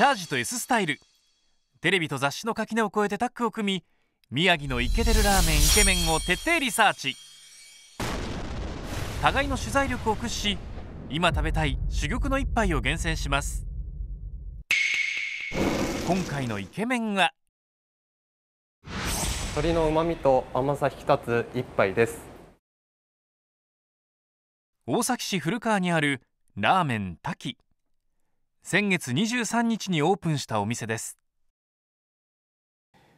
チャージと S スタイルテレビと雑誌の垣根を越えてタッグを組み宮城のイケてるラーメンイケメンを徹底リサーチ互いの取材力を駆使し今食べたい珠玉の一杯を厳選します今回のイケメンは鶏の旨味と甘さ引き立つ一杯です大崎市古川にあるラーメン滝先月23日にオープンしたお店です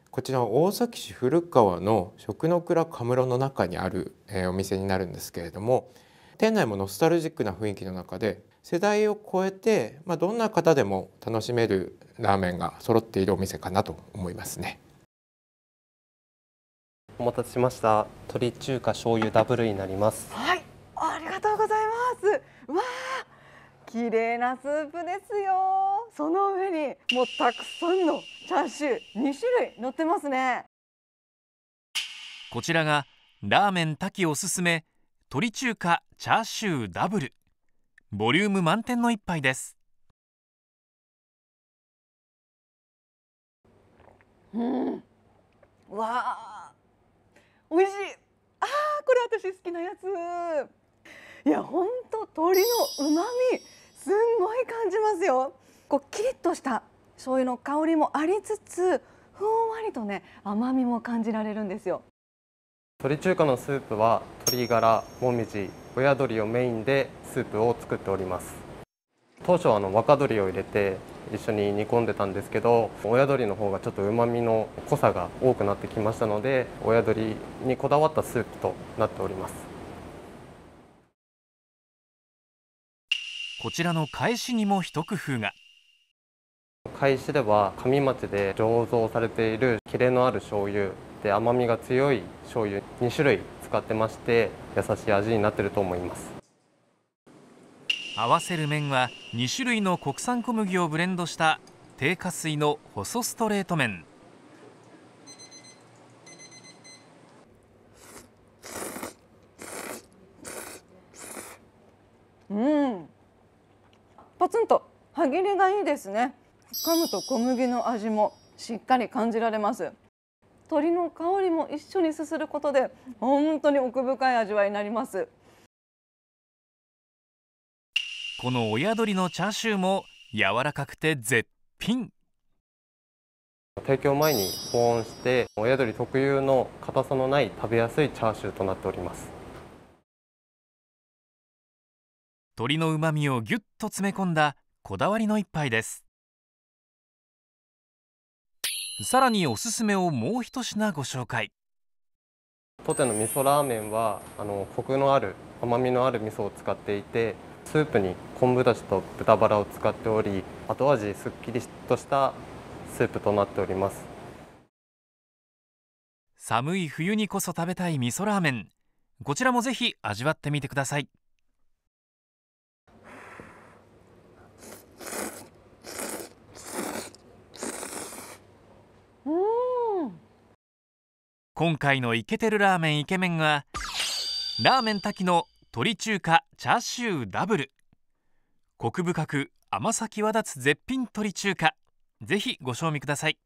こちら大崎市古川の食の蔵かむろの中にある、えー、お店になるんですけれども店内もノスタルジックな雰囲気の中で世代を超えて、まあ、どんな方でも楽しめるラーメンが揃っているお店かなと思いますねお待たせしました鶏中華醤油ダブルになりますはい綺麗なスープですよその上にもうたくさんのチャーシュー2種類乗ってますねこちらがラーメン滝おすすめ鶏中華チャーシューダブルボリューム満点の一杯ですうんわあ美味しいああこれ私好きなやついやほんと鶏のうまみすんごい感じますよこうキリッとした醤油の香りもありつつふんわりとね甘みも感じられるんですよ鶏中華のスープは鶏ガラ、もみじ、親鶏をメインでスープを作っております当初あの若鶏を入れて一緒に煮込んでたんですけど親鶏の方がちょっとうまみの濃さが多くなってきましたので親鶏にこだわったスープとなっておりますこちらの返しにも一工夫が返しでは上町で醸造されているキレのある醤油で甘みが強い醤油2種類使ってまして優しい味になってると思います合わせる麺は2種類の国産小麦をブレンドした低下水の細ストレート麺うんツンと歯切れがいいですね噛むと小麦の味もしっかり感じられます鶏の香りも一緒にすすることで本当に奥深い味わいになりますこの親鶏のチャーシューも柔らかくて絶品提供前に保温して親鶏特有の硬さのない食べやすいチャーシューとなっております鶏のうまみをぎゅっと詰め込んだこだわりの一杯ですさらにおすすめをもう一品ご紹介当店の味噌ラーメンはあのコクのある甘みのある味噌を使っていてスープに昆布だしと豚バラを使っており後味すっきりとしたスープとなっております寒い冬にこそ食べたい味噌ラーメンこちらもぜひ味わってみてください今回のイケてるラーメンイケメンはラーメン滝の鶏中華チャーシューダブルコク深く甘さ際立つ絶品鶏中華ぜひご賞味ください